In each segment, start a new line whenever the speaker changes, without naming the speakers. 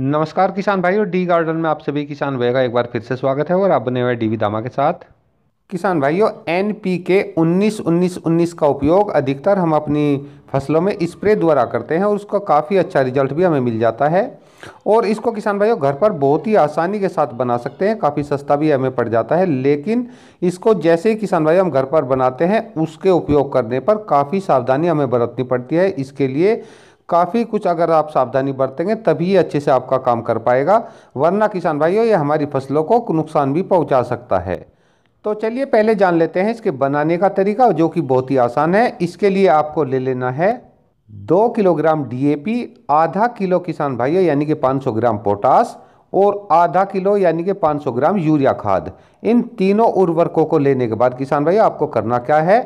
नमस्कार किसान भाई और डी गार्डन में आप सभी किसान भाई का एक बार फिर से स्वागत है और आप बने हुए डीवी दामा के साथ किसान भाइयों एन पी के उन्नीस उन्नीस उन्नीस का उपयोग अधिकतर हम अपनी फसलों में स्प्रे द्वारा करते हैं और उसका काफ़ी अच्छा रिजल्ट भी हमें मिल जाता है और इसको किसान भाइयों घर पर बहुत ही आसानी के साथ बना सकते हैं काफ़ी सस्ता भी हमें पड़ जाता है लेकिन इसको जैसे ही किसान भाई हम घर पर बनाते हैं उसके उपयोग करने पर काफ़ी सावधानी हमें बरतनी पड़ती है इसके लिए काफ़ी कुछ अगर आप सावधानी बरतेंगे तभी अच्छे से आपका काम कर पाएगा वरना किसान भाइयों ये हमारी फसलों को नुकसान भी पहुंचा सकता है तो चलिए पहले जान लेते हैं इसके बनाने का तरीका जो कि बहुत ही आसान है इसके लिए आपको ले लेना है दो किलोग्राम डी आधा किलो किसान भाइयों यानी कि पाँच ग्राम पोटास और आधा किलो यानी कि 500 ग्राम यूरिया खाद इन तीनों उर्वरकों को लेने के बाद किसान भाई आपको करना क्या है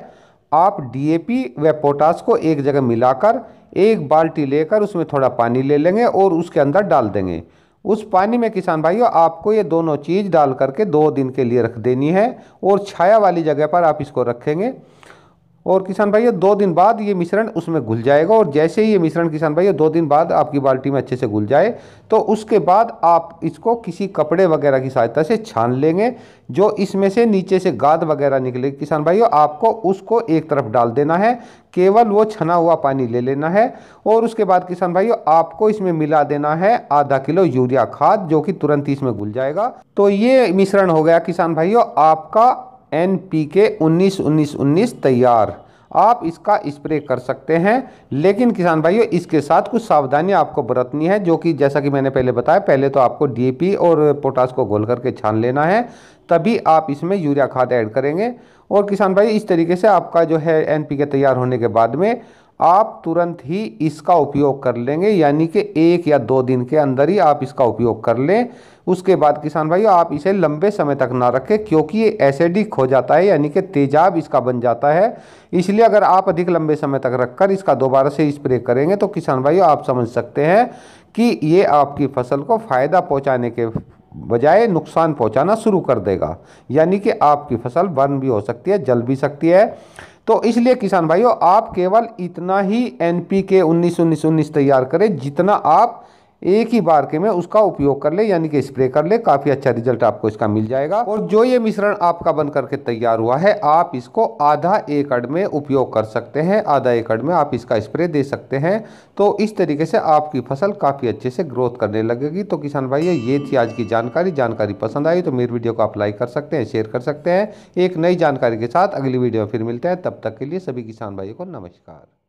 आप डीएपी व पोटास को एक जगह मिलाकर एक बाल्टी लेकर उसमें थोड़ा पानी ले लेंगे और उसके अंदर डाल देंगे उस पानी में किसान भाइयों आपको ये दोनों चीज़ डाल करके दो दिन के लिए रख देनी है और छाया वाली जगह पर आप इसको रखेंगे और किसान भाई दो दिन बाद ये मिश्रण उसमें घुल जाएगा और जैसे ही ये मिश्रण किसान भाई दो दिन बाद आपकी बाल्टी में अच्छे से घुल जाए तो उसके बाद आप इसको किसी कपड़े वगैरह की सहायता से छान लेंगे जो इसमें से नीचे से गाद वगैरह निकले किसान भाइयों आपको उसको एक तरफ डाल देना है केवल वो छना हुआ पानी ले लेना है और उसके बाद किसान भाइयों आपको इसमें मिला देना है आधा किलो यूरिया खाद जो कि तुरंत इसमें घुल जाएगा तो ये मिश्रण हो गया किसान भाइयों आपका एन पी के उन्नीस उन्नीस उन्नीस तैयार आप इसका स्प्रे कर सकते हैं लेकिन किसान भाइयों इसके साथ कुछ सावधानियां आपको बरतनी है जो कि जैसा कि मैंने पहले बताया पहले तो आपको डीएपी और पोटास को घोल करके छान लेना है तभी आप इसमें यूरिया खाद ऐड करेंगे और किसान भाई इस तरीके से आपका जो है एनपीके तैयार होने के बाद में आप तुरंत ही इसका उपयोग कर लेंगे यानी कि एक या दो दिन के अंदर ही आप इसका उपयोग कर लें उसके बाद किसान भाई आप इसे लंबे समय तक ना रखें क्योंकि ये एसिडिक हो जाता है यानी कि तेजाब इसका बन जाता है इसलिए अगर आप अधिक लंबे समय तक रखकर इसका दोबारा से स्प्रे करेंगे तो किसान भाई आप समझ सकते हैं कि ये आपकी फसल को फ़ायदा पहुँचाने के बजाय नुकसान पहुँचाना शुरू कर देगा यानी कि आपकी फसल बर्न भी हो सकती है जल भी सकती है तो इसलिए किसान भाइयों आप केवल इतना ही एन पी के उन्नीस उन्नीस उन्नीस तैयार करें जितना आप एक ही बार के में उसका उपयोग कर ले यानी कि स्प्रे कर ले काफ़ी अच्छा रिजल्ट आपको इसका मिल जाएगा और जो ये मिश्रण आपका बन करके तैयार हुआ है आप इसको आधा एकड़ में उपयोग कर सकते हैं आधा एकड़ में आप इसका स्प्रे दे सकते हैं तो इस तरीके से आपकी फसल काफ़ी अच्छे से ग्रोथ करने लगेगी तो किसान भाई ये थी आज की जानकारी जानकारी पसंद आई तो मेरी वीडियो को आप लाइक कर सकते हैं शेयर कर सकते हैं एक नई जानकारी के साथ अगली वीडियो फिर मिलते हैं तब तक के लिए सभी किसान भाइयों को नमस्कार